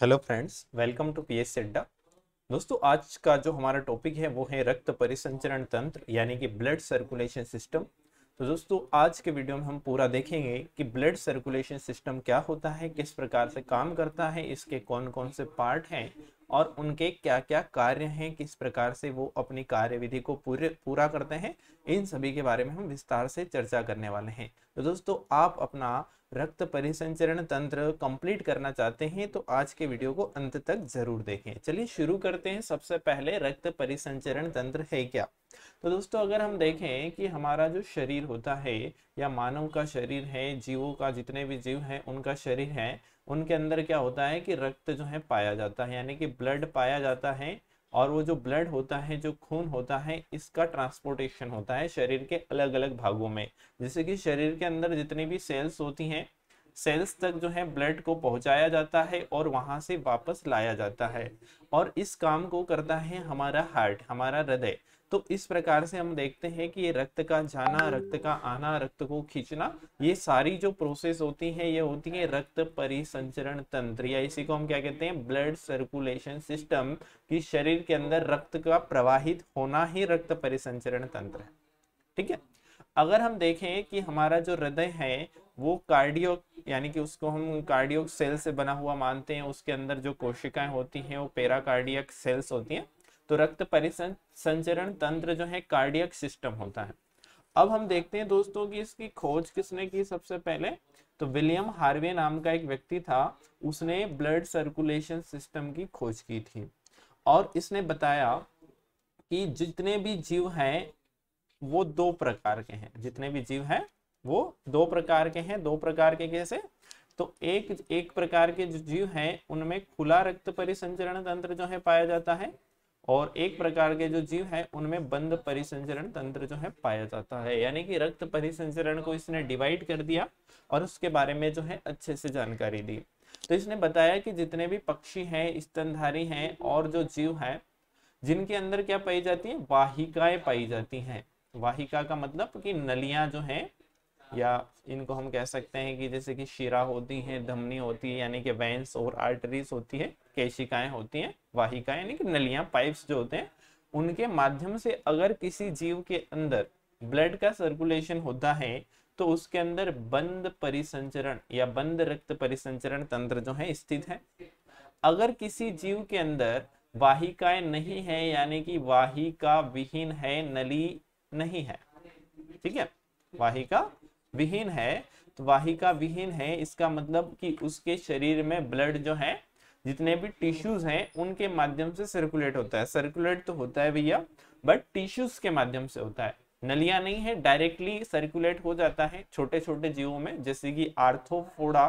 hello friends welcome to P S Adda दोस्तों आज का जो हमारा टॉपिक है वो है रक्त परिसंचरण तंत्र यानी कि ब्लड सर्कुलेशन सिस्टम तो दोस्तों आज के वीडियो में हम पूरा देखेंगे कि ब्लड सर्कुलेशन सिस्टम क्या होता है किस प्रकार से काम करता है इसके कौन कौन से पार्ट हैं और उनके क्या क्या कार्य हैं किस प्रकार से वो अपनी कार्यविधि को पूरे पूरा करते हैं इन सभी के बारे में हम विस्तार से चर्चा करने वाले हैं तो दोस्तों आप अपना रक्त परिसंचरण तंत्र कंप्लीट करना चाहते हैं तो आज के वीडियो को अंत तक जरूर देखें चलिए शुरू करते हैं सबसे पहले रक्त परिसंचरण तंत्र है क्या तो दोस्तों अगर हम देखें कि हमारा जो शरीर होता है या मानव का शरीर है जीवों का जितने भी जीव हैं उनका शरीर है उनके अंदर क्या होता है कि रक्त जो है पाया जाता है यानी कि ब्लड पाया जाता है और वो जो ब्लड होता है जो खून होता है इसका ट्रांसपोर्टेशन होता है शरीर के अलग अलग भागों में जैसे कि शरीर के अंदर जितनी भी सेल्स होती हैं सेल्स तक जो है ब्लड को पहुंचाया जाता है और वहां से वापस लाया जाता है और इस काम को करता है हमारा हार्ट हमारा हृदय तो इस प्रकार से हम देखते हैं कि ये रक्त का जाना रक्त का आना रक्त को खींचना ये सारी जो प्रोसेस होती है ये होती है रक्त परिसंचरण तंत्र या इसी को हम क्या कहते हैं ब्लड सर्कुलेशन सिस्टम कि शरीर के अंदर रक्त का प्रवाहित होना ही रक्त परिसंचरण तंत्र है ठीक है अगर हम देखें कि हमारा जो हृदय है वो कार्डियो यानी कि उसको हम कार्डियो सेल से बना हुआ मानते हैं उसके अंदर जो कोशिकाएं होती हैं वो पेराकार्डियक सेल्स होती हैं तो रक्त परिसंचरण तंत्र जो है कार्डियक सिस्टम होता है अब हम देखते हैं दोस्तों कि इसकी खोज किसने की सबसे पहले तो विलियम हार्वे नाम का एक व्यक्ति था उसने ब्लड सर्कुलेशन सिस्टम की खोज की थी और इसने बताया कि जितने भी जीव हैं वो दो प्रकार के हैं जितने भी जीव हैं वो दो प्रकार के हैं दो प्रकार के कैसे तो एक एक प्रकार के जो जीव हैं उनमें खुला रक्त परिसंचरण तंत्र जो है पाया जाता है और एक प्रकार के जो जीव हैं उनमें बंद परिसंचरण तंत्र जो है पाया जाता है यानी कि रक्त परिसंचरण को इसने डिवाइड कर दिया और उसके बारे में जो है अच्छे से जानकारी दी तो इसने बताया कि जितने भी पक्षी हैं स्तनधारी हैं और जो जीव हैं जिनके अंदर क्या पाई जाती है वाहिकाएं पाई जाती हैं वाहिका का मतलब कि नलियां जो हैं या इनको हम कह सकते हैं कि जैसे कि शिरा होती है धमनी होती है यानी कि वेंस और आर्टरीज होती है केशिकाएं होती हैं वाहिकाएं यानी कि नलियां पाइप्स जो होते हैं उनके माध्यम से अगर किसी जीव के अंदर ब्लड का सर्कुलेशन होता है तो उसके अंदर बंद परिसंचरण या बंद रक्त परिसंचरण तंत्र जो है स्थित है अगर किसी जीव के अंदर वाहिकाएं नहीं है यानी कि वाहिका विहीन है नली नहीं है ठीक है वाहिका विहीन है तो वाहिका विहीन है इसका मतलब कि उसके शरीर में ब्लड जो है जितने भी टिश्यूज हैं उनके माध्यम से सर्कुलेट होता है सर्कुलेट तो होता है भैया बट टिश्यूज के माध्यम से होता है नलिया नहीं है डायरेक्टली सर्कुलेट हो जाता है छोटे छोटे जीवों में जैसे कि आर्थोफोड़ा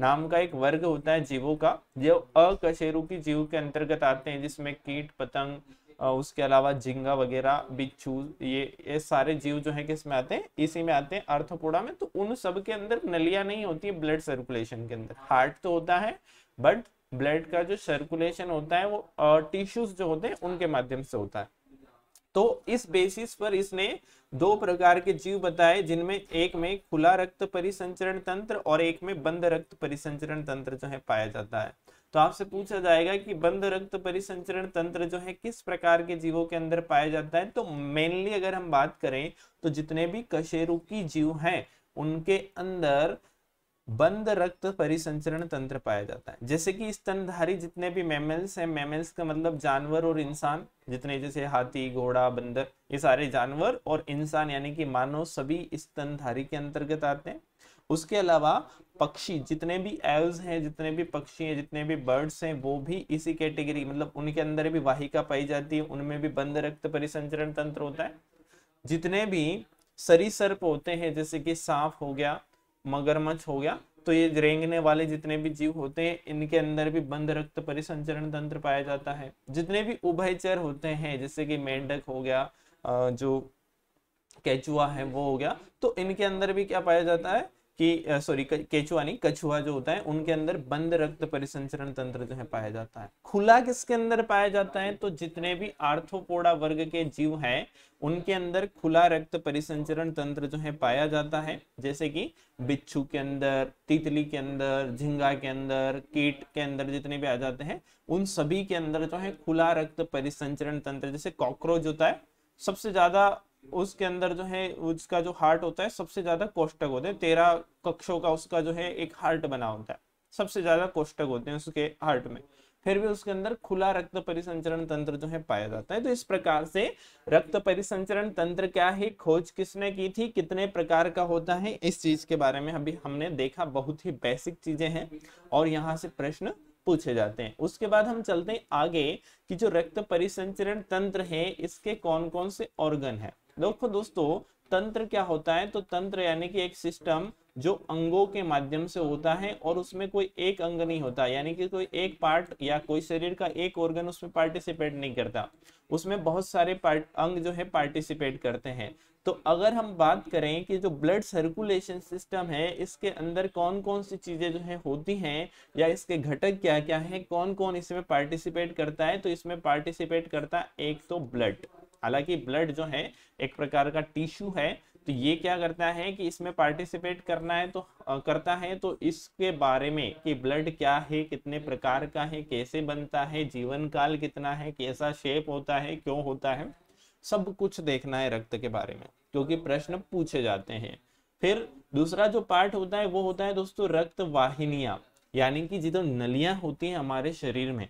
नाम का एक वर्ग होता है जीवों का जो अकशेरुकी जीव के अंतर्गत आते हैं जिसमें कीट पतंग उसके अलावा झिंगा वगैरह बिच्छू ये ये सारे जीव जो है किस में आते हैं इसी में आते हैं अर्थपोड़ा में तो उन सब के अंदर नलियां नहीं होती है ब्लड सर्कुलेशन के अंदर हार्ट तो होता है बट ब्लड का जो सर्कुलेशन होता है वो टिश्यूज जो होते हैं उनके माध्यम से होता है तो इस बेसिस पर इसने दो प्रकार के जीव बताए जिनमें एक में खुला रक्त परिसंचरण तंत्र और एक में बंद रक्त परिसंचरण तंत्र जो है पाया जाता है तो आपसे पूछा जाएगा कि बंद रक्त परिसंचरण तंत्र जो है किस प्रकार के जीवों के अंदर पाया जाता है तो मेनली अगर हम बात करें तो जितने भी कशेरुकी जीव हैं उनके अंदर बंद रक्त परिसंचरण तंत्र पाया जाता है जैसे कि स्तनधारी जितने भी मैमल्स हैं मैमल्स का मतलब जानवर और इंसान जितने जैसे हाथी घोड़ा बंदर ये सारे जानवर और इंसान यानी कि मानव सभी स्तनधारी के अंतर्गत आते हैं उसके अलावा पक्षी जितने भी एल्स हैं जितने भी पक्षी हैं जितने भी बर्ड्स हैं वो भी इसी कैटेगरी मतलब उनके अंदर भी वाहिका पाई जाती है उनमें भी बंद रक्त परिसंचरण तंत्र होता है जितने भी सरीसर्प होते हैं जैसे कि सांप हो गया मगरमच्छ हो गया तो ये रेंगने वाले जितने भी जीव होते हैं इनके अंदर भी बंद रक्त परिसंचरण तंत्र पाया जाता है जितने भी उभयचर होते हैं जैसे कि मेंढक हो गया जो कैचुआ है वो हो गया तो इनके अंदर भी क्या पाया जाता है कि सॉरी केचुआ नहीं कछुआ जो होता है उनके अंदर बंद रक्त परिसंचरण तंत्र जो है पाया जाता है खुला किसके अंदर पाया जाता है तो जितने भी आर्थोपोड़ा वर्ग के जीव हैं उनके अंदर खुला रक्त परिसंचरण तंत्र जो है पाया जाता है जैसे कि बिच्छू के अंदर तितली के अंदर झिंगा के अंदर कीट के अंदर जितने भी आ जाते हैं उन सभी के अंदर जो है खुला रक्त परिसंचरण तंत्र जैसे कॉकरोच होता है सबसे ज्यादा उसके अंदर जो है उसका जो हार्ट होता है सबसे ज्यादा कोष्टक होते हैं तेरह कक्षों का उसका जो है एक हार्ट बना होता है सबसे ज्यादा कोष्टक होते हैं उसके हार्ट में फिर भी उसके अंदर खुला रक्त परिसंचरण तंत्र जो है पाया जाता है तो इस प्रकार से रक्त परिसंचरण तंत्र क्या है खोज किसने की थी कितने प्रकार का होता है इस चीज के बारे में अभी हमने देखा बहुत ही बेसिक चीजें हैं और यहाँ से प्रश्न पूछे जाते हैं उसके बाद हम चलते हैं आगे कि जो रक्त परिसंचरण तंत्र है इसके कौन कौन से ऑर्गन है देखो दोस्तों तंत्र क्या होता है तो तंत्र यानी कि एक सिस्टम जो अंगों के माध्यम से होता है और उसमें कोई एक अंग नहीं होता यानी कि कोई एक पार्ट या कोई शरीर का एक ऑर्गन उसमें पार्टिसिपेट नहीं करता उसमें बहुत सारे पार्ट अंग जो है पार्टिसिपेट करते हैं तो अगर हम बात करें कि जो ब्लड सर्कुलेशन सिस्टम है इसके अंदर कौन कौन सी चीज़ें जो है होती हैं या इसके घटक क्या क्या है कौन कौन इसमें पार्टिसिपेट करता है तो इसमें पार्टिसिपेट करता है एक तो ब्लड हालांकि ब्लड जो है एक प्रकार का टिश्यू है तो ये क्या करता है कि इसमें पार्टिसिपेट करना है तो आ, करता है तो इसके बारे में कि ब्लड क्या है कितने प्रकार का है कैसे बनता है जीवन काल कितना है कैसा शेप होता है क्यों होता है सब कुछ देखना है रक्त के बारे में क्योंकि प्रश्न पूछे जाते हैं फिर दूसरा जो पार्ट होता है वो होता है दोस्तों रक्त वाहिनिया यानी कि जितने नलियां होती हैं हमारे शरीर में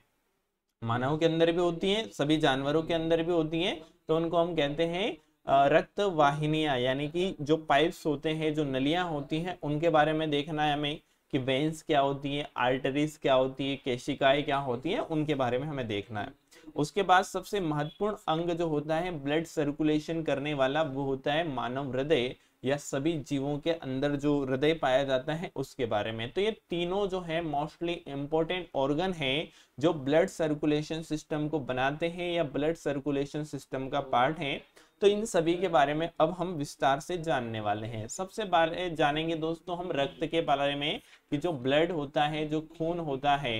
मानव के अंदर भी होती हैं सभी जानवरों के अंदर भी होती हैं तो उनको हम कहते हैं रक्त वाहिनियाँ यानी कि जो पाइप्स होते हैं जो नलियाँ होती हैं उनके बारे में देखना है हमें कि वेंस क्या होती है आर्टरीज क्या होती है केशिकाएं क्या होती है उनके बारे में हमें देखना है उसके बाद सबसे महत्वपूर्ण अंग जो होता है ब्लड सर्कुलेशन करने वाला वो होता है मानव हृदय या सभी जीवों के अंदर जो हृदय पाया जाता है उसके बारे में तो ये तीनों जो है मोस्टली इम्पोर्टेंट ऑर्गन है जो ब्लड सर्कुलेशन सिस्टम को बनाते हैं या ब्लड सर्कुलेशन सिस्टम का पार्ट है तो इन सभी के बारे में अब हम विस्तार से जानने वाले हैं सबसे बारे जानेंगे दोस्तों हम रक्त के बारे में कि जो ब्लड होता है जो खून होता है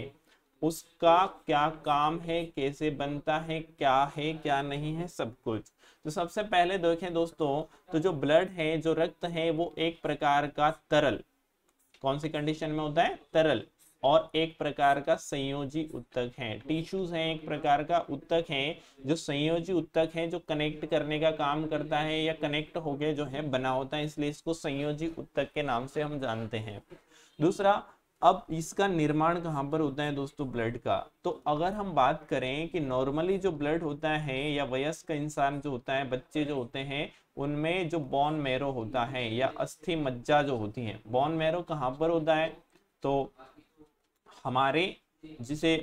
उसका क्या काम है कैसे बनता है क्या है क्या नहीं है सब कुछ तो सबसे पहले देखें दोस्तों तो जो ब्लड है जो रक्त है वो एक प्रकार का तरल कौन सी कंडीशन में होता है तरल और एक प्रकार का संयोजी उत्तक है टिश्यूज हैं एक प्रकार का उत्तक है जो संयोजी उत्तक है जो कनेक्ट करने का काम करता है या कनेक्ट होके जो है बना होता है इसलिए इसको संयोजी उत्तक के नाम से हम जानते हैं दूसरा अब इसका निर्माण कहाँ पर होता है दोस्तों ब्लड का तो अगर हम बात करें कि नॉर्मली जो ब्लड होता है या वयस्क इंसान जो होता है बच्चे जो होते हैं उनमें जो बॉन मेरो होता है या अस्थि मज्जा जो होती है बॉन मेरो कहाँ पर होता है तो हमारे जिसे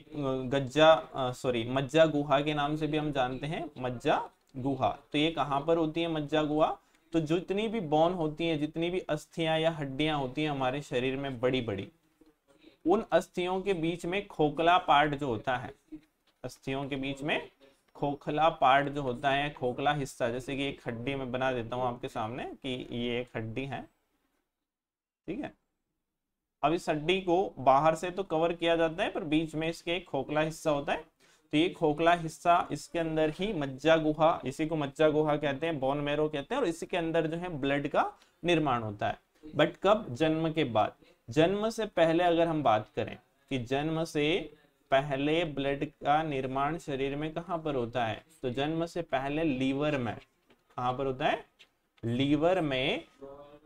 गज्जा सॉरी मज्जा गुहा के नाम से भी हम जानते हैं मज्जा गुहा तो ये कहाँ पर होती है मज्जा गुहा तो जितनी भी बोन होती है जितनी भी अस्थियां या हड्डियां होती हैं हमारे शरीर में बड़ी बड़ी उन अस्थियों के बीच में खोखला पार्ट जो होता है अस्थियों के बीच में खोखला पार्ट जो होता है खोखला हिस्सा जैसे कि एक हड्डी में बना देता हूँ आपके सामने कि ये एक हड्डी है ठीक है अब इस हड्डी को बाहर से तो कवर किया जाता है पर बीच में इसके एक खोखला हिस्सा होता है तो ये खोखला हिस्सा इसके अंदर ही मज्जा गुहा इसी को मज्जा गुहा कहते हैं बोन मेरो कहते हैं और इसी के अंदर जो है ब्लड का निर्माण होता है बट कब जन्म के बाद जन्म से पहले अगर हम बात करें कि जन्म से पहले ब्लड का निर्माण शरीर में कहां पर होता है तो जन्म से पहले लीवर में कहां पर होता है लीवर में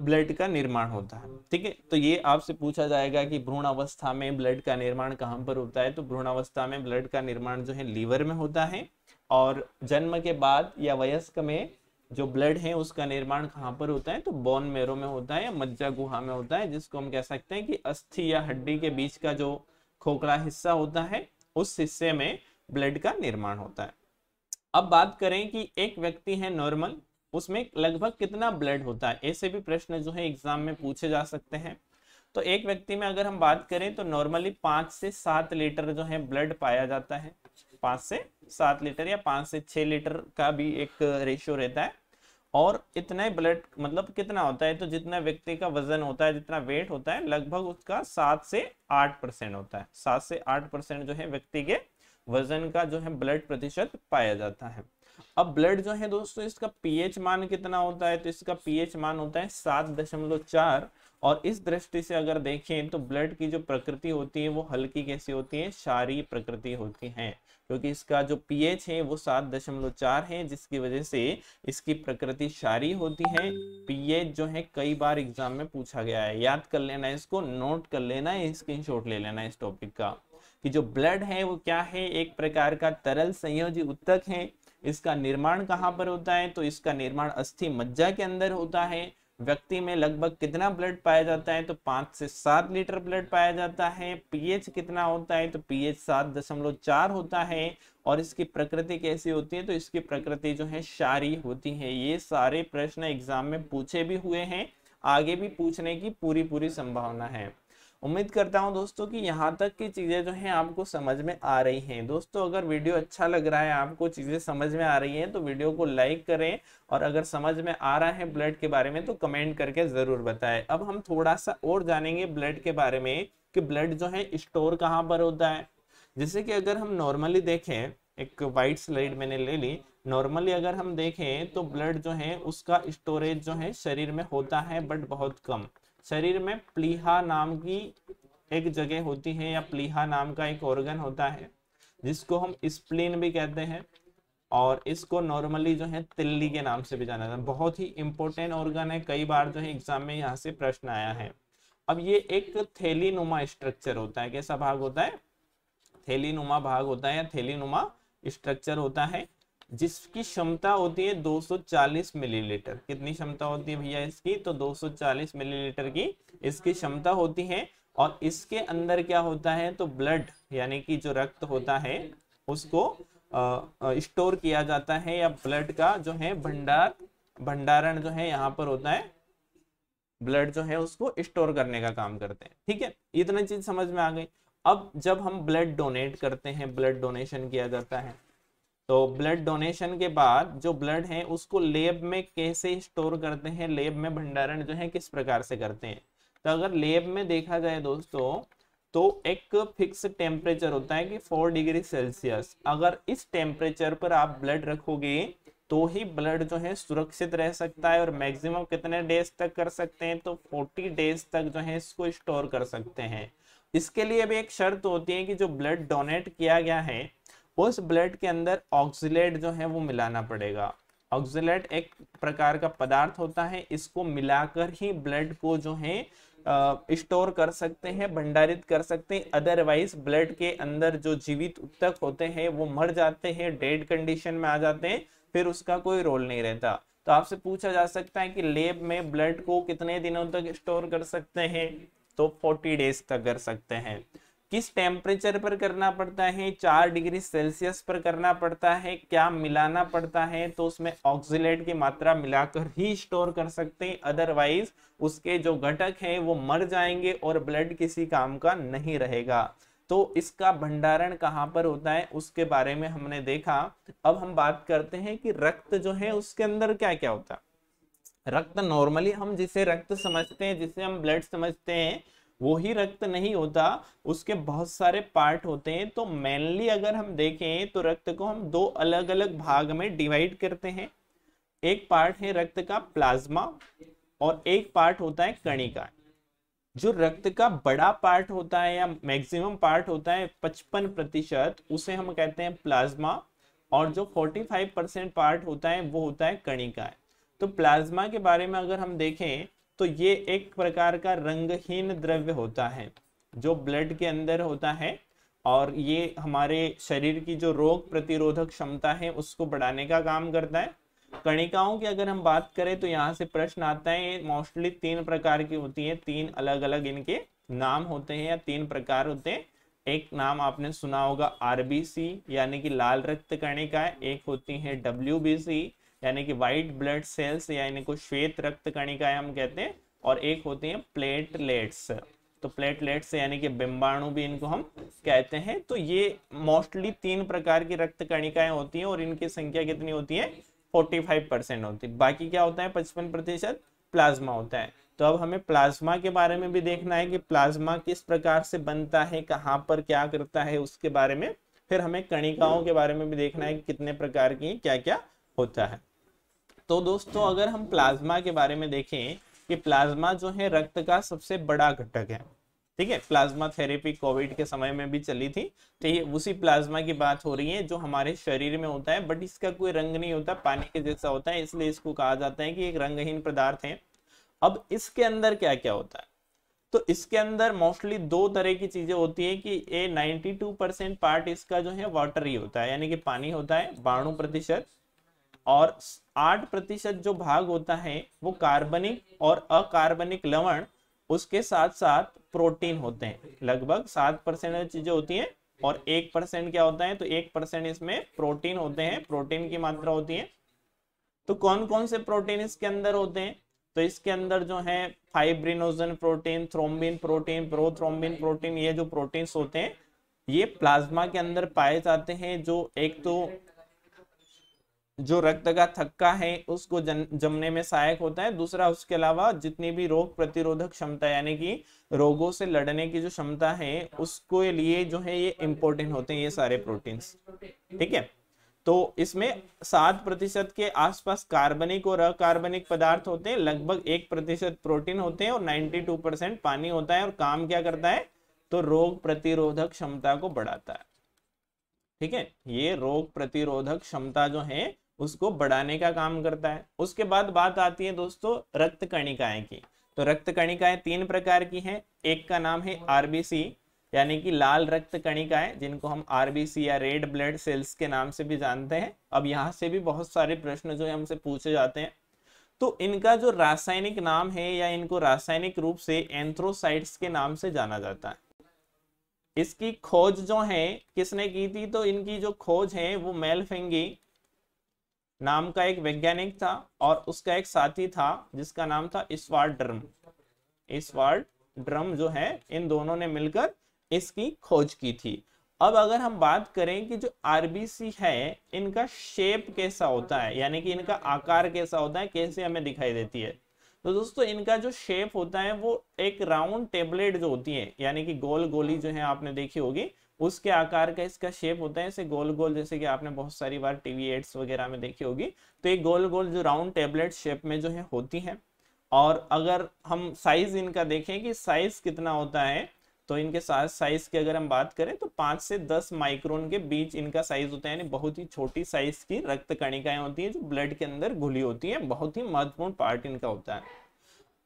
ब्लड का निर्माण होता है ठीक है तो ये आपसे पूछा जाएगा कि भ्रूण अवस्था में ब्लड का निर्माण कहाँ पर होता है तो भ्रूण अवस्था में ब्लड का निर्माण जो है लीवर में होता है और जन्म के बाद या वयस्क में जो ब्लड है उसका निर्माण कहाँ पर होता है तो बोन मेरो में होता है या मज्जा गुहा में होता है जिसको हम कह सकते हैं कि अस्थि या हड्डी के बीच का जो खोखला हिस्सा होता है उस हिस्से में ब्लड का निर्माण होता है अब बात करें कि एक व्यक्ति है नॉर्मल उसमें लगभग कितना ब्लड होता है ऐसे भी प्रश्न जो है एग्जाम में पूछे जा सकते हैं तो एक व्यक्ति में अगर हम बात करें तो नॉर्मली पांच से सात लीटर जो है ब्लड पाया जाता है पांच से सात लीटर या पांच से छह लीटर का भी एक रेशियो रहता है और इतना ही ब्लड मतलब कितना होता है तो जितना व्यक्ति का वजन होता है जितना वेट होता है लगभग उसका सात से आठ परसेंट होता है सात से आठ परसेंट जो है व्यक्ति के वजन का जो है ब्लड प्रतिशत पाया जाता है अब ब्लड जो है दोस्तों इसका पीएच मान कितना होता है तो इसका पीएच मान होता है सात दशमलव चार और इस दृष्टि से अगर देखें तो ब्लड की जो प्रकृति होती है वो हल्की कैसी होती है शारी प्रकृति होती है क्योंकि इसका जो पीएच है वो सात दशमलव चार है जिसकी वजह से इसकी प्रकृति शारी होती है पीएच जो है कई बार एग्जाम में पूछा गया है याद कर लेना इसको नोट कर लेना शॉट ले लेना इस टॉपिक का कि जो ब्लड है वो क्या है एक प्रकार का तरल संयोजी उत्तक है इसका निर्माण कहाँ पर होता है तो इसका निर्माण अस्थि मज्जा के अंदर होता है व्यक्ति में लगभग कितना ब्लड पाया जाता है तो पाँच से सात लीटर ब्लड पाया जाता है पीएच कितना होता है तो पीएच सात दशमलव चार होता है और इसकी प्रकृति कैसी होती है तो इसकी प्रकृति जो है शारी होती है ये सारे प्रश्न एग्जाम में पूछे भी हुए हैं आगे भी पूछने की पूरी पूरी संभावना है उम्मीद करता हूँ दोस्तों कि यहाँ तक की चीज़ें जो हैं आपको समझ में आ रही हैं दोस्तों अगर वीडियो अच्छा लग रहा है आपको चीज़ें समझ में आ रही हैं तो वीडियो को लाइक करें और अगर समझ में आ रहा है ब्लड के बारे में तो कमेंट करके ज़रूर बताएं अब हम थोड़ा सा और जानेंगे ब्लड के बारे में कि ब्लड जो है स्टोर कहाँ पर होता है जैसे कि अगर हम नॉर्मली देखें एक वाइट स्लाइड मैंने ले ली नॉर्मली अगर हम देखें तो ब्लड जो है उसका स्टोरेज जो है शरीर में होता है बट बहुत कम शरीर में प्लीहा नाम की एक जगह होती है या प्लीहा नाम का एक ऑर्गन होता है जिसको हम स्प्लीन भी कहते हैं और इसको नॉर्मली जो है तिल्ली के नाम से भी जाना जाता है बहुत ही इंपॉर्टेंट ऑर्गन है कई बार जो है एग्जाम में यहाँ से प्रश्न आया है अब ये एक थैली नुमा स्ट्रक्चर होता है कैसा भाग होता है थैली नुमा भाग होता है या थैली नुमा स्ट्रक्चर होता है जिसकी क्षमता होती है 240 मिलीलीटर कितनी क्षमता होती है भैया इसकी तो 240 मिलीलीटर की इसकी क्षमता होती है और इसके अंदर क्या होता है तो ब्लड यानी कि जो रक्त होता है उसको स्टोर किया जाता है या ब्लड का जो है भंडार भंडारण जो है यहाँ पर होता है ब्लड जो है उसको स्टोर करने का काम करते हैं ठीक है इतना चीज समझ में आ गई अब जब हम ब्लड डोनेट करते हैं ब्लड डोनेशन किया जाता है तो ब्लड डोनेशन के बाद जो ब्लड है उसको लेब में कैसे स्टोर करते हैं लेब में भंडारण जो है किस प्रकार से करते हैं तो अगर लेब में देखा जाए दोस्तों तो एक फिक्स टेम्परेचर होता है कि फोर डिग्री सेल्सियस अगर इस टेम्परेचर पर आप ब्लड रखोगे तो ही ब्लड जो है सुरक्षित रह सकता है और मैक्सिमम कितने डेज तक कर सकते हैं तो 40 डेज तक जो है इसको स्टोर कर सकते हैं इसके लिए भी एक शर्त होती है कि जो ब्लड डोनेट किया गया है उस ब्लड के अंदर ऑक्सीट जो है वो मिलाना पड़ेगा ऑक्सीट एक प्रकार का पदार्थ होता है इसको मिलाकर ही ब्लड को जो है स्टोर कर सकते हैं भंडारित कर सकते हैं अदरवाइज ब्लड के अंदर जो जीवित उत्तक होते हैं वो मर जाते हैं डेड कंडीशन में आ जाते हैं फिर उसका कोई रोल नहीं रहता तो आपसे पूछा जा सकता है कि लेब में ब्लड को कितने दिनों तक स्टोर कर सकते हैं तो 40 डेज तक कर सकते हैं किस टेम्परेचर पर करना पड़ता है चार डिग्री सेल्सियस पर करना पड़ता है क्या मिलाना पड़ता है तो उसमें ऑक्सीलेट की मात्रा मिलाकर ही स्टोर कर सकते हैं अदरवाइज उसके जो घटक हैं वो मर जाएंगे और ब्लड किसी काम का नहीं रहेगा तो इसका भंडारण कहाँ पर होता है उसके बारे में हमने देखा अब हम बात करते हैं कि रक्त जो है उसके अंदर क्या क्या होता है रक्त नॉर्मली हम जिसे रक्त समझते हैं जिसे हम ब्लड समझते हैं वो ही रक्त नहीं होता उसके बहुत सारे पार्ट होते हैं तो मेनली अगर हम देखें तो रक्त को हम दो अलग अलग भाग में डिवाइड करते हैं एक पार्ट है रक्त का प्लाज्मा और एक पार्ट होता है कणिका जो रक्त का बड़ा पार्ट होता है या मैक्सिमम पार्ट होता है 55 प्रतिशत उसे हम कहते हैं प्लाज्मा और जो 45 परसेंट पार्ट होता है वो होता है कणिका तो प्लाज्मा के बारे में अगर हम देखें तो ये एक प्रकार का रंगहीन द्रव्य होता है जो ब्लड के अंदर होता है और ये हमारे शरीर की जो रोग प्रतिरोधक क्षमता है उसको बढ़ाने का काम करता है कणिकाओं की अगर हम बात करें तो यहाँ से प्रश्न आता है ये मोस्टली तीन प्रकार की होती है तीन अलग अलग इनके नाम होते हैं या तीन प्रकार होते हैं एक नाम आपने सुना होगा आरबीसी यानी कि लाल रक्त कणिकाएं एक होती है डब्ल्यू यानी कि वाइट ब्लड सेल्स या इनको श्वेत रक्त कणिकाएं हम कहते हैं और एक होती है प्लेटलेट्स तो प्लेटलेट्स यानी कि बिम्बाणु भी इनको हम कहते हैं तो ये मोस्टली तीन प्रकार की रक्त कणिकाएं होती हैं और इनकी संख्या कितनी होती है 45 परसेंट होती है बाकी क्या होता है पचपन प्रतिशत प्लाज्मा होता है तो अब हमें प्लाज्मा के बारे में भी देखना है कि प्लाज्मा किस प्रकार से बनता है कहाँ पर क्या करता है उसके बारे में फिर हमें कणिकाओं के बारे में भी देखना है कि कितने प्रकार की क्या क्या होता है तो दोस्तों अगर हम प्लाज्मा के बारे में देखें कि प्लाज्मा जो है रक्त का सबसे बड़ा घटक है ठीक है प्लाज्मा थेरेपी कोविड के समय में भी चली थी ठीक तो है उसी प्लाज्मा की बात हो रही है जो हमारे शरीर में होता है बट इसका कोई रंग नहीं होता पानी के जैसा होता है इसलिए इसको कहा जाता है कि एक रंगहीन पदार्थ है अब इसके अंदर क्या क्या होता है तो इसके अंदर मोस्टली दो तरह की चीजें होती है कि ये 92 पार्ट इसका जो है वाटर ही होता है यानी कि पानी होता है बाणु प्रतिशत और आठ प्रतिशत जो भाग होता है वो कार्बनिक और अकार्बनिक लवण उसके साथ साथ प्रोटीन होते हैं लगभग सात परसेंट चीजें होती हैं और एक परसेंट क्या होता है तो एक परसेंट इसमें प्रोटीन होते हैं प्रोटीन की मात्रा होती है तो कौन कौन से प्रोटीन इसके अंदर होते हैं तो इसके अंदर जो है fibrinogen protein thrombin protein prothrombin protein ये जो प्रोटीन्स होते हैं ये प्लाज्मा के अंदर पाए जाते हैं जो एक तो जो रक्त का थक्का है उसको जन, जमने में सहायक होता है दूसरा उसके अलावा जितनी भी रोग प्रतिरोधक क्षमता यानी कि रोगों से लड़ने की जो क्षमता है उसके लिए जो है ये इंपॉर्टेंट होते हैं ये सारे प्रोटीन्स ठीक है तो इसमें सात प्रतिशत के आसपास कार्बनिक और अकार्बनिक पदार्थ होते हैं लगभग एक प्रतिशत प्रोटीन होते हैं और 92 परसेंट पानी होता है और काम क्या करता है तो रोग प्रतिरोधक क्षमता को बढ़ाता है ठीक है ये रोग प्रतिरोधक क्षमता जो है उसको बढ़ाने का काम करता है उसके बाद बात आती है दोस्तों रक्त कणिकाएं की तो रक्त कणिकाएं तीन प्रकार की हैं एक का नाम है आरबीसी यानी कि लाल रक्त कणिकाएं जिनको हम आरबीसी या रेड ब्लड सेल्स के नाम से भी जानते हैं अब यहाँ से भी बहुत सारे प्रश्न जो है हमसे पूछे जाते हैं तो इनका जो रासायनिक नाम है या इनको रासायनिक रूप से एंथ्रोसाइट्स के नाम से जाना जाता है इसकी खोज जो है किसने की थी तो इनकी जो खोज है वो मेल फेंगी नाम का एक वैज्ञानिक था और उसका एक साथी था जिसका नाम था इसवार ड्रम इसवार ड्रम जो है इन दोनों ने मिलकर इसकी खोज की थी अब अगर हम बात करें कि जो आरबीसी है इनका शेप कैसा होता है यानी कि इनका आकार कैसा होता है कैसे हमें दिखाई देती है तो दोस्तों इनका जो शेप होता है वो एक राउंड टेबलेट जो होती है यानी कि गोल गोली जो है आपने देखी होगी उसके आकार का इसका शेप होता है इसे गोल गोल जैसे कि आपने बहुत सारी बार टीवी एड्स वगैरह में देखी होगी तो ये गोल गोल जो राउंड टेबलेट शेप में जो है होती है और अगर हम साइज इनका देखें कि साइज कितना होता है तो इनके साथ साइज की अगर हम बात करें तो पांच से दस माइक्रोन के बीच इनका साइज होता है यानी बहुत ही छोटी साइज की रक्त कणिकाएं होती है जो ब्लड के अंदर घुली होती है बहुत ही महत्वपूर्ण पार्ट इनका होता है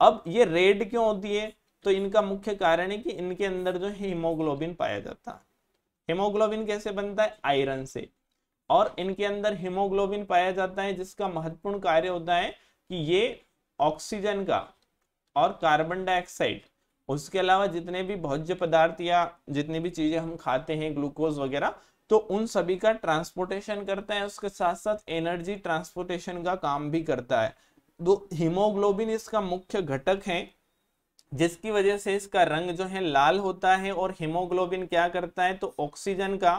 अब ये रेड क्यों होती है तो इनका मुख्य कारण है कि इनके अंदर जो है हीमोग्लोबिन पाया जाता है हीमोग्लोबिन कैसे बनता है आयरन से और इनके अंदर हीमोग्लोबिन पाया जाता है जिसका महत्वपूर्ण कार्य होता है कि ये ऑक्सीजन का और कार्बन डाइऑक्साइड उसके अलावा जितने भी भोज्य पदार्थ या जितनी भी चीजें हम खाते हैं ग्लूकोज वगैरह तो उन सभी का ट्रांसपोर्टेशन करता है उसके साथ साथ एनर्जी ट्रांसपोर्टेशन का काम भी करता है तो हीमोग्लोबिन इसका मुख्य घटक है जिसकी वजह से इसका रंग जो है लाल होता है और हीमोग्लोबिन क्या करता है तो ऑक्सीजन का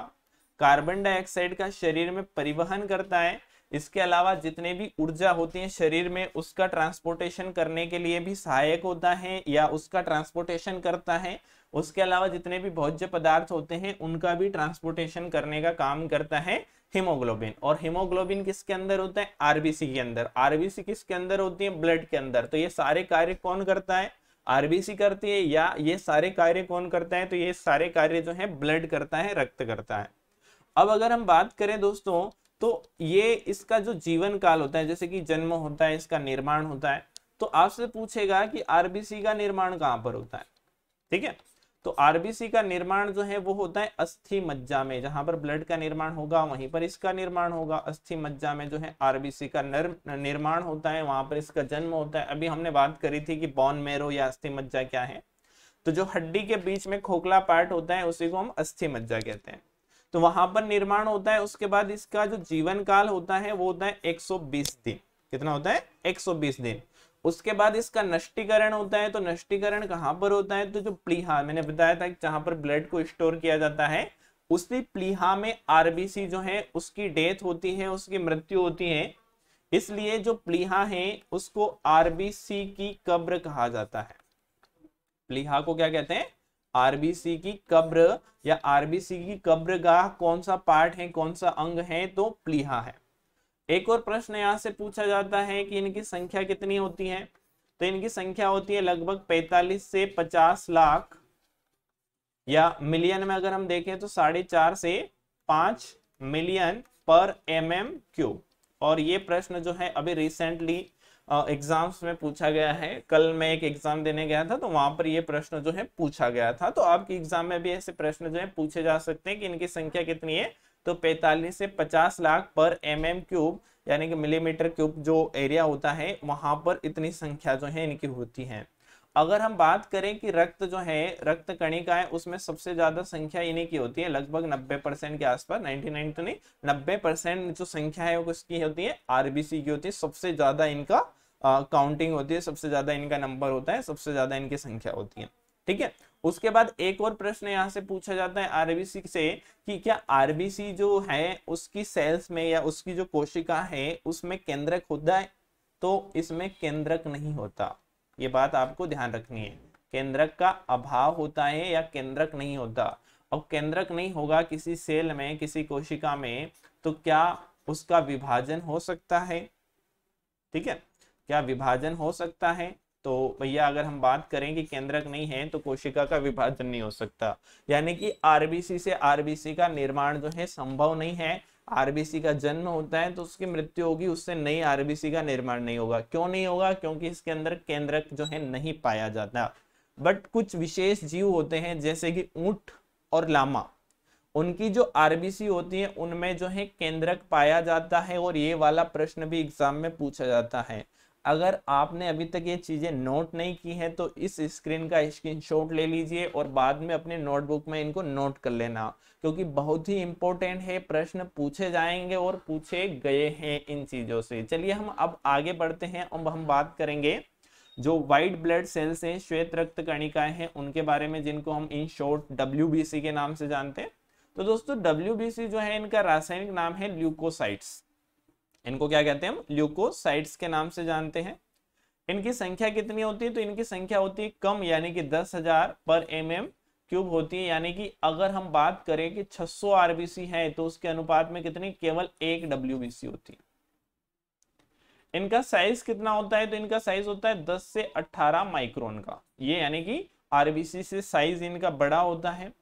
कार्बन डाइऑक्साइड का शरीर में परिवहन करता है इसके अलावा जितने भी ऊर्जा होती है शरीर में उसका ट्रांसपोर्टेशन करने के लिए भी सहायक होता है या उसका ट्रांसपोर्टेशन करता है उसके अलावा जितने भी भोज्य पदार्थ होते हैं उनका भी ट्रांसपोर्टेशन करने का काम करता है हीमोग्लोबिन और हीमोग्लोबिन किसके अंदर होता है आरबीसी के अंदर आरबीसी किसके अंदर होती है ब्लड के अंदर तो ये सारे कार्य कौन करता है आरबीसी करती है या ये सारे कार्य कौन करता है तो ये सारे कार्य जो है ब्लड करता है रक्त करता है अब अगर हम बात करें दोस्तों तो ये इसका जो जीवन काल होता है जैसे कि जन्म होता है इसका निर्माण होता है तो आपसे पूछेगा कि आरबीसी का निर्माण कहां पर होता है ठीक है तो आरबीसी का निर्माण जो है वो होता है अस्थि मज्जा में जहां पर ब्लड का निर्माण होगा वहीं पर इसका निर्माण होगा अस्थि मज्जा में जो है आरबीसी का निर्माण होता है वहां पर इसका जन्म होता है अभी हमने बात करी थी कि बॉन मेरो या अस्थि मज्जा क्या है तो जो हड्डी के बीच में खोखला पार्ट होता है उसी को हम अस्थि मज्जा कहते हैं तो वहां पर निर्माण होता है उसके बाद इसका जो जीवन काल होता है वो होता है एक दिन कितना होता है एक दिन उसके बाद इसका नष्टीकरण होता है तो नष्टीकरण कहां पर होता है तो जो प्लीहा मैंने बताया था जहां पर ब्लड को स्टोर किया जाता है उसी प्लीहा में आरबीसी जो है उसकी डेथ होती है उसकी मृत्यु होती है इसलिए जो प्लीहा है उसको आरबीसी की कब्र कहा जाता है प्लीहा को क्या कहते हैं आरबीसी की कब्र या आरबीसी की कब्र का कौन सा पार्ट है कौन सा अंग है तो प्लीहा है एक और प्रश्न यहाँ से पूछा जाता है कि इनकी संख्या कितनी होती है तो इनकी संख्या होती है लगभग 45 से 50 लाख या मिलियन में अगर हम देखें तो साढ़े चार से पांच मिलियन पर एम एम क्यूब और ये प्रश्न जो है अभी रिसेंटली एग्जाम्स में पूछा गया है कल मैं एक एग्जाम देने गया था तो वहां पर ये प्रश्न जो है पूछा गया था तो आपके एग्जाम में भी ऐसे प्रश्न जो है पूछे जा सकते हैं कि इनकी संख्या कितनी है तो 45 से 50 लाख पर एम एम क्यूब यानी कि मिलीमीटर क्यूब जो एरिया होता है वहां पर इतनी संख्या जो है इनकी होती है अगर हम बात करें कि रक्त जो है रक्त कणिका है उसमें सबसे ज्यादा संख्या इन्हीं की होती है लगभग 90 परसेंट के आसपास 99 तो नहीं 90 परसेंट जो संख्या है वो किसकी होती है आरबीसी की होती है सबसे ज्यादा इनका काउंटिंग होती है सबसे ज्यादा इनका नंबर होता है सबसे ज्यादा इनकी संख्या होती है ठीक है उसके बाद एक और प्रश्न यहाँ से पूछा जाता है आरबीसी से कि क्या आरबीसी जो है उसकी सेल्स में या उसकी जो कोशिका है उसमें केंद्रक होता है तो इसमें केंद्रक नहीं होता ये बात आपको ध्यान रखनी है केंद्रक का अभाव होता है या केंद्रक नहीं होता और केंद्रक नहीं होगा किसी सेल में किसी कोशिका में तो क्या उसका विभाजन हो सकता है ठीक है क्या विभाजन हो सकता है तो भैया अगर हम बात करें कि केंद्रक नहीं है तो कोशिका का विभाजन नहीं हो सकता यानी कि आरबीसी से आरबीसी का निर्माण जो है संभव नहीं है आरबीसी का जन्म होता है तो उसकी मृत्यु होगी उससे नई आरबीसी का निर्माण नहीं होगा क्यों नहीं होगा क्योंकि इसके अंदर केंद्रक जो है नहीं पाया जाता बट कुछ विशेष जीव होते हैं जैसे कि ऊंट और लामा उनकी जो आरबीसी होती है उनमें जो है केंद्रक पाया जाता है और ये वाला प्रश्न भी एग्जाम में पूछा जाता है अगर आपने अभी तक ये चीज़ें नोट नहीं की हैं तो इस स्क्रीन का स्क्रीनशॉट ले लीजिए और बाद में अपने नोटबुक में इनको नोट कर लेना क्योंकि बहुत ही इम्पोर्टेंट है प्रश्न पूछे जाएंगे और पूछे गए हैं इन चीज़ों से चलिए हम अब आगे बढ़ते हैं अब हम बात करेंगे जो वाइट ब्लड सेल्स हैं श्वेत रक्त कणिकाएं हैं उनके बारे में जिनको हम इन शॉर्ट डब्ल्यू के नाम से जानते हैं तो दोस्तों डब्ल्यू जो है इनका रासायनिक नाम है ल्यूकोसाइट्स इनको क्या कहते हैं हम ल्यूकोसाइट्स के नाम से जानते हैं इनकी संख्या कितनी होती है तो इनकी संख्या होती है कम यानी कि दस हजार पर एम एम क्यूब होती है यानी कि अगर हम बात करें कि 600 आरबीसी है तो उसके अनुपात में कितनी केवल एक सी होती है इनका साइज कितना होता है तो इनका साइज होता है 10 से 18 माइक्रोन का ये यानी कि आरबीसी से साइज इनका बड़ा होता है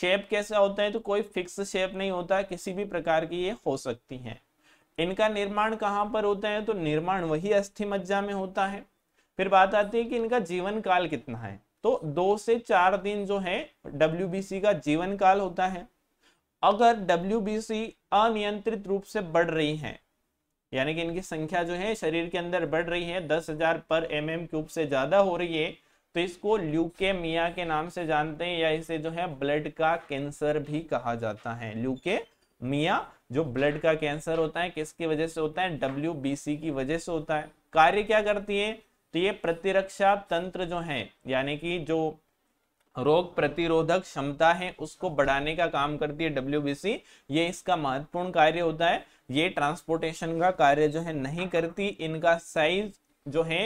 शेप कैसा होता है तो कोई फिक्स शेप नहीं होता किसी भी प्रकार की ये हो सकती है इनका निर्माण कहाँ पर होता है तो निर्माण वही अस्थि मज्जा में होता है फिर बात आती है कि इनका जीवन काल कितना है तो दो से चार दिन जो है डब्ल्यू का जीवन काल होता है अगर डब्ल्यू अनियंत्रित रूप से बढ़ रही है यानी कि इनकी संख्या जो है शरीर के अंदर बढ़ रही है दस हजार पर एम एम क्यूब से ज्यादा हो रही है तो इसको ल्यूकेमिया के नाम से जानते हैं या इसे जो है ब्लड का कैंसर भी कहा जाता है ल्यूकेमिया जो ब्लड का कैंसर होता है किसकी वजह से होता है डब्ल्यू की वजह से होता है कार्य क्या करती है तो ये प्रतिरक्षा तंत्र जो है यानी कि जो रोग प्रतिरोधक क्षमता है उसको बढ़ाने का काम करती है डब्ल्यू ये इसका महत्वपूर्ण कार्य होता है ये ट्रांसपोर्टेशन का कार्य जो है नहीं करती इनका साइज जो है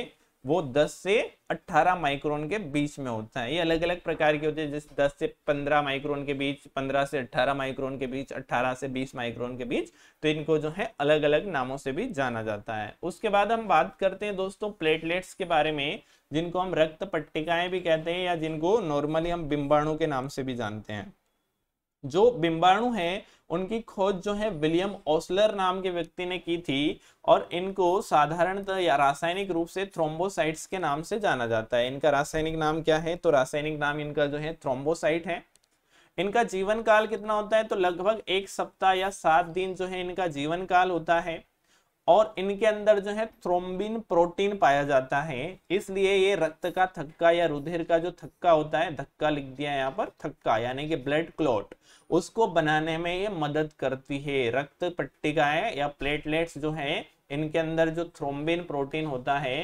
वो 10 से 18 माइक्रोन के बीच में होता है ये अलग अलग प्रकार के होते हैं जैसे 10 से 15 माइक्रोन के बीच 15 से 18 माइक्रोन के बीच 18 से 20 माइक्रोन के बीच तो इनको जो है अलग अलग नामों से भी जाना जाता है उसके बाद हम बात करते हैं दोस्तों प्लेटलेट्स के बारे में जिनको हम रक्त पट्टिकाएं भी कहते हैं या जिनको नॉर्मली हम बिम्बाणु के नाम से भी जानते हैं जो बिंबाणु हैं उनकी खोज जो है विलियम ओसलर नाम के व्यक्ति ने की थी और इनको साधारणतः या रासायनिक रूप से थ्रोम्बोसाइट्स के नाम से जाना जाता है इनका रासायनिक नाम क्या है तो रासायनिक नाम इनका जो है थ्रोम्बोसाइट है इनका जीवन काल कितना होता है तो लगभग एक सप्ताह या सात दिन जो है इनका जीवन काल होता है और इनके अंदर जो है थ्रोम्बिन प्रोटीन पाया जाता है इसलिए ये रक्त का थक्का या रुधिर का जो थक्का होता है धक्का लिख दिया यहाँ पर थक्का यानी कि ब्लड क्लॉट उसको बनाने में ये मदद करती है रक्त पट्टिकाएं या प्लेटलेट्स जो है इनके अंदर जो थ्रोम्बिन प्रोटीन होता है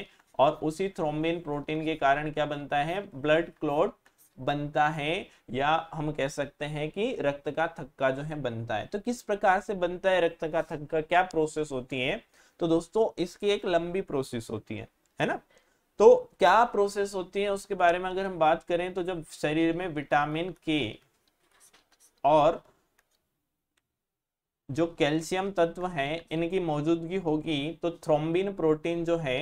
और उसी थ्रोम्बिन प्रोटीन के कारण क्या बनता है ब्लड क्लॉट बनता है या हम कह सकते हैं कि रक्त का थक्का जो है बनता है तो किस प्रकार से बनता है रक्त का थक्का क्या प्रोसेस होती है तो दोस्तों इसकी एक लंबी प्रोसेस होती है है ना तो क्या प्रोसेस होती है उसके बारे में अगर हम बात करें तो जब शरीर में विटामिन के और जो कैल्शियम तत्व है इनकी मौजूदगी होगी तो थ्रोम्बिन प्रोटीन जो है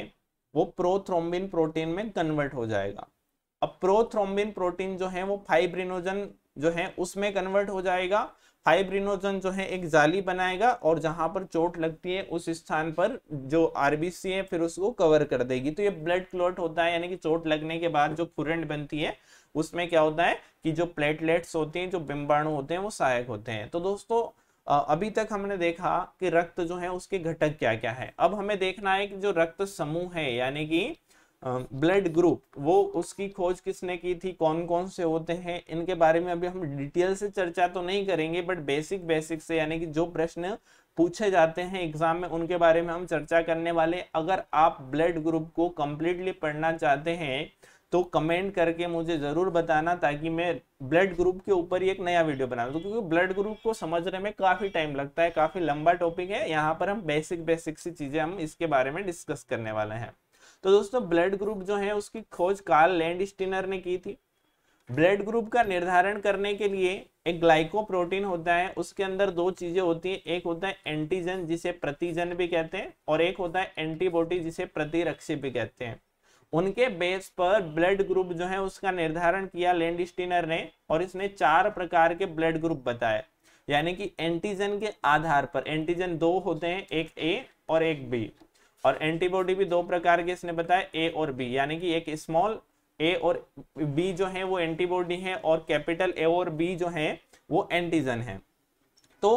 वो प्रोथ्रोम्बिन प्रोटीन में कन्वर्ट हो जाएगा अब प्रोथ्रोम्बिन प्रोटीन जो है वो फाइब्रिनोजन जो है उसमें कन्वर्ट हो जाएगा फाइब्रिनोजन जो है एक जाली बनाएगा और जहां पर चोट लगती है उस स्थान पर जो आरबीसी है फिर उसको कवर कर देगी तो ये ब्लड क्लॉट होता है यानी कि चोट लगने के बाद जो खुरंड बनती है उसमें क्या होता है कि जो प्लेटलेट्स होते हैं जो बिम्बाणु होते हैं वो सहायक होते हैं तो दोस्तों अभी तक हमने देखा कि रक्त जो है उसके घटक क्या क्या है अब हमें देखना है कि जो रक्त समूह है यानी कि ब्लड ग्रुप वो उसकी खोज किसने की थी कौन कौन से होते हैं इनके बारे में अभी हम डिटेल से चर्चा तो नहीं करेंगे बट बेसिक बेसिक से यानी कि जो प्रश्न पूछे जाते हैं एग्जाम में उनके बारे में हम चर्चा करने वाले अगर आप ब्लड ग्रुप को कम्प्लीटली पढ़ना चाहते हैं तो कमेंट करके मुझे ज़रूर बताना ताकि मैं ब्लड ग्रुप के ऊपर ही एक नया वीडियो बना दूँ क्योंकि ब्लड ग्रुप को समझने में काफ़ी टाइम लगता है काफ़ी लंबा टॉपिक है यहाँ पर हम बेसिक बेसिक सी चीज़ें हम इसके बारे में डिस्कस करने वाले हैं तो दोस्तों ब्लड ग्रुप जो है उसकी खोज कार्ल लैंड स्टिनर ने की थी ब्लड ग्रुप का निर्धारण करने के लिए एक ग्लाइकोप्रोटीन होता है उसके अंदर दो चीजें होती है एक होता है एंटीजन जिसे प्रतिजन भी कहते हैं और एक होता है एंटीबॉडी जिसे प्रतिरक्षी भी कहते हैं उनके बेस पर ब्लड ग्रुप जो है उसका निर्धारण किया लैंड स्टिनर ने और इसने चार प्रकार के ब्लड ग्रुप बताए यानी कि एंटीजन के आधार पर एंटीजन दो होते हैं एक ए और एक बी और एंटीबॉडी भी दो प्रकार के इसने बताया ए और बी यानी कि एक स्मॉल ए और बी जो है वो एंटीबॉडी है और कैपिटल ए और बी जो है वो एंटीजन है तो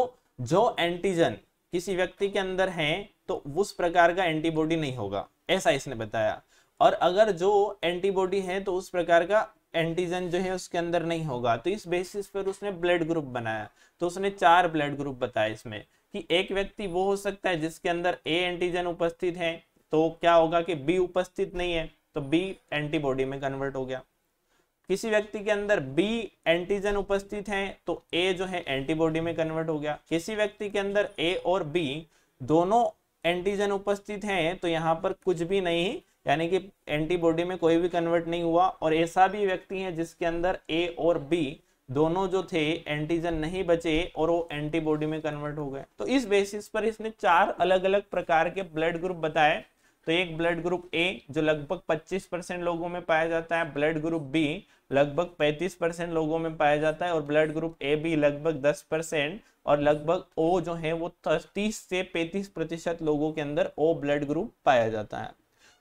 जो एंटीजन किसी व्यक्ति के अंदर है तो उस प्रकार का एंटीबॉडी नहीं होगा ऐसा इसने बताया और अगर जो एंटीबॉडी है तो उस प्रकार का एंटीजन जो है उसके अंदर नहीं होगा तो इस बेसिस पर उसने ब्लड ग्रुप बनाया तो उसने चार ब्लड ग्रुप बताया इसमें कि एक व्यक्ति वो हो सकता है जिसके अंदर ए एंटीजन उपस्थित है तो क्या होगा कि बी उपस्थित नहीं है तो बी एंटीबॉडी में कन्वर्ट हो गया किसी व्यक्ति के अंदर बी एंटीजन उपस्थित है तो ए जो है एंटीबॉडी में कन्वर्ट हो गया किसी व्यक्ति के अंदर ए और बी दोनों एंटीजन उपस्थित हैं तो यहाँ पर कुछ भी नहीं यानी कि एंटीबॉडी में कोई भी कन्वर्ट नहीं हुआ और ऐसा भी व्यक्ति है जिसके अंदर ए और बी दोनों जो थे एंटीजन नहीं बचे और वो एंटीबॉडी में कन्वर्ट हो गए तो इस बेसिस पर इसने चार अलग अलग प्रकार के ब्लड ग्रुप बताए तो एक ब्लड ग्रुप ए जो लगभग 25 परसेंट लोगों में पाया जाता है ब्लड ग्रुप बी लगभग 35 परसेंट लोगों में पाया जाता है और ब्लड ग्रुप ए भी लगभग 10 परसेंट और लगभग ओ जो है वो 30 से 35 प्रतिशत लोगों के अंदर ओ ब्लड ग्रुप पाया जाता है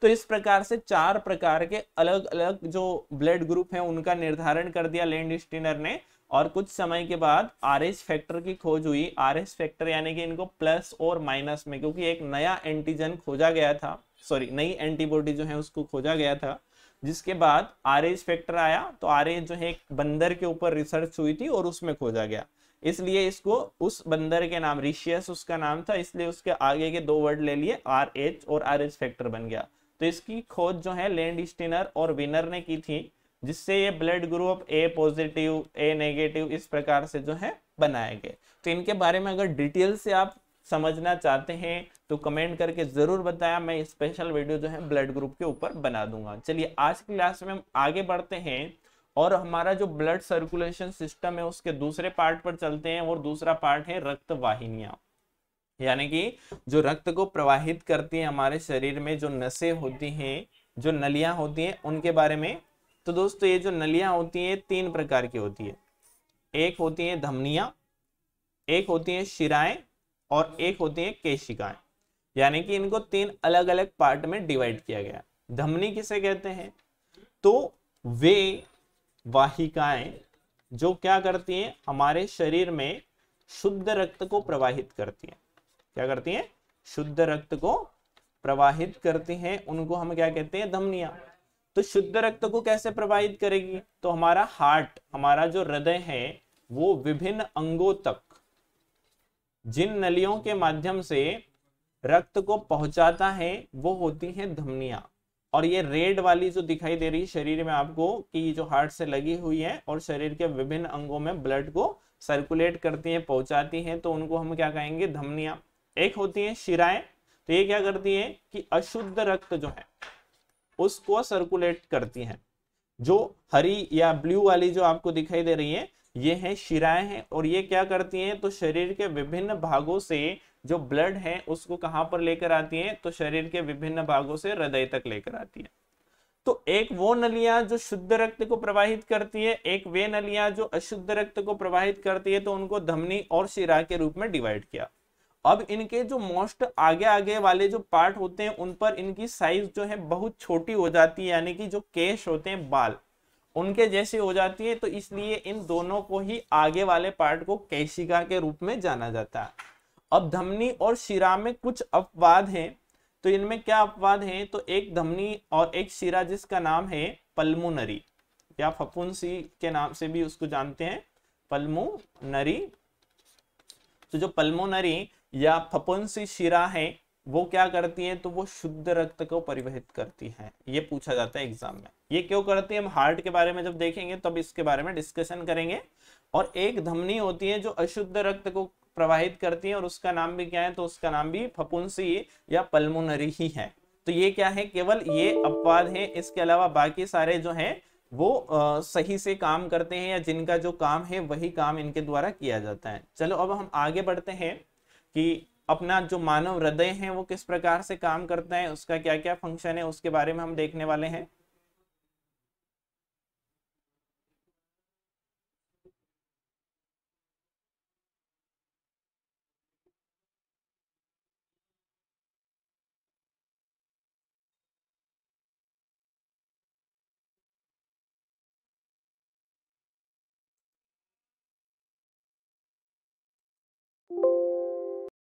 तो इस प्रकार से चार प्रकार के अलग अलग जो ब्लड ग्रुप हैं उनका निर्धारण कर दिया लैंड स्टीनर ने और कुछ समय के बाद आर एस फैक्टर की खोज हुई आर एस फैक्टर यानी कि इनको प्लस और माइनस में क्योंकि एक नया एंटीजन खोजा गया था सॉरी नई एंटीबॉडी जो है उसको खोजा गया था जिसके बाद आर एस फैक्टर आया तो आर एस जो है एक बंदर के ऊपर रिसर्च हुई थी और उसमें खोजा गया इसलिए इसको उस बंदर के नाम ऋषियस उसका नाम था इसलिए उसके आगे के दो वर्ड ले लिए आर एच और आर एच फैक्टर बन गया तो इसकी खोज जो है लैंड स्टिनर और विनर ने की थी जिससे ये blood group A positive A negative इस प्रकार से जो है बनाए गए तो इनके बारे में अगर डिटेल से आप समझना चाहते हैं तो कमेंट करके ज़रूर बताया मैं स्पेशल वीडियो जो है ब्लड ग्रुप के ऊपर बना दूंगा चलिए आज की क्लास में हम आगे बढ़ते हैं और हमारा जो ब्लड सर्कुलेशन सिस्टम है उसके दूसरे पार्ट पर चलते हैं और दूसरा पार्ट है रक्त वाहिनियाँ यानी कि जो रक्त को प्रवाहित करती है हमारे शरीर में जो नसें होती हैं जो नलियां होती हैं उनके बारे में तो दोस्तों ये जो नलियां होती हैं तीन प्रकार की होती है एक होती है धमनियां एक होती है शिराएं और एक होती है केशिकाएं यानी कि इनको तीन अलग अलग पार्ट में डिवाइड किया गया धमनी किसे कहते हैं तो वे वाहिकाएं जो क्या करती हैं हमारे शरीर में शुद्ध रक्त को प्रवाहित करती हैं क्या करती हैं शुद्ध रक्त को प्रवाहित करती हैं उनको हम क्या कहते हैं धमनिया तो शुद्ध रक्त को कैसे प्रवाहित करेगी तो हमारा हार्ट हमारा जो हृदय है वो विभिन्न अंगों तक जिन नलियों के माध्यम से रक्त को पहुंचाता है वो होती है धमनिया और ये रेड वाली जो दिखाई दे रही है शरीर में आपको कि जो हार्ट से लगी हुई है और शरीर के विभिन्न अंगों में ब्लड को सर्कुलेट करती है पहुंचाती है तो उनको हम क्या कहेंगे धमनिया एक होती है शिराएं तो ये क्या करती है कि अशुद्ध रक्त जो है उसको सर्कुलेट करती है जो हरी या ब्लू वाली जो आपको दिखाई दे रही है ये है शिराएं हैं और ये क्या करती हैं तो शरीर के विभिन्न भागों से जो ब्लड है उसको कहां पर लेकर आती हैं तो शरीर के विभिन्न भागों से हृदय तक लेकर आती है तो एक वो नलिया जो शुद्ध रक्त को प्रवाहित करती है एक वे नलिया जो अशुद्ध रक्त को प्रवाहित करती है तो उनको धमनी और शिरा के रूप में डिवाइड किया अब इनके जो मोस्ट आगे आगे वाले जो पार्ट होते हैं उन पर इनकी साइज जो है बहुत छोटी हो जाती है यानी कि जो केश होते हैं बाल उनके जैसे हो जाती है तो इसलिए इन दोनों को ही आगे वाले पार्ट को कैशिका के रूप में जाना जाता है अब धमनी और शिरा में कुछ अपवाद हैं तो इनमें क्या अपवाद हैं तो एक धमनी और एक शिरा जिसका नाम है पलमुनरी या फपुंसी के नाम से भी उसको जानते हैं पलमुनरी तो जो पलमोनरी या से शिरा है वो क्या करती है तो वो शुद्ध रक्त को परिवहित करती है ये पूछा जाता है एग्जाम में ये क्यों करती है हम हार्ट के बारे में जब देखेंगे तब इसके बारे में डिस्कशन करेंगे और एक धमनी होती है जो अशुद्ध रक्त को प्रवाहित करती है और उसका नाम भी क्या है तो उसका नाम भी फपुंसी या पलमोनरी ही है तो ये क्या है केवल ये अपवाद है इसके अलावा बाकी सारे जो हैं वो आ, सही से काम करते हैं या जिनका जो काम है वही काम इनके द्वारा किया जाता है चलो अब हम आगे बढ़ते हैं कि अपना जो मानव हृदय है वो किस प्रकार से काम करता है उसका क्या क्या फंक्शन है उसके बारे में हम देखने वाले हैं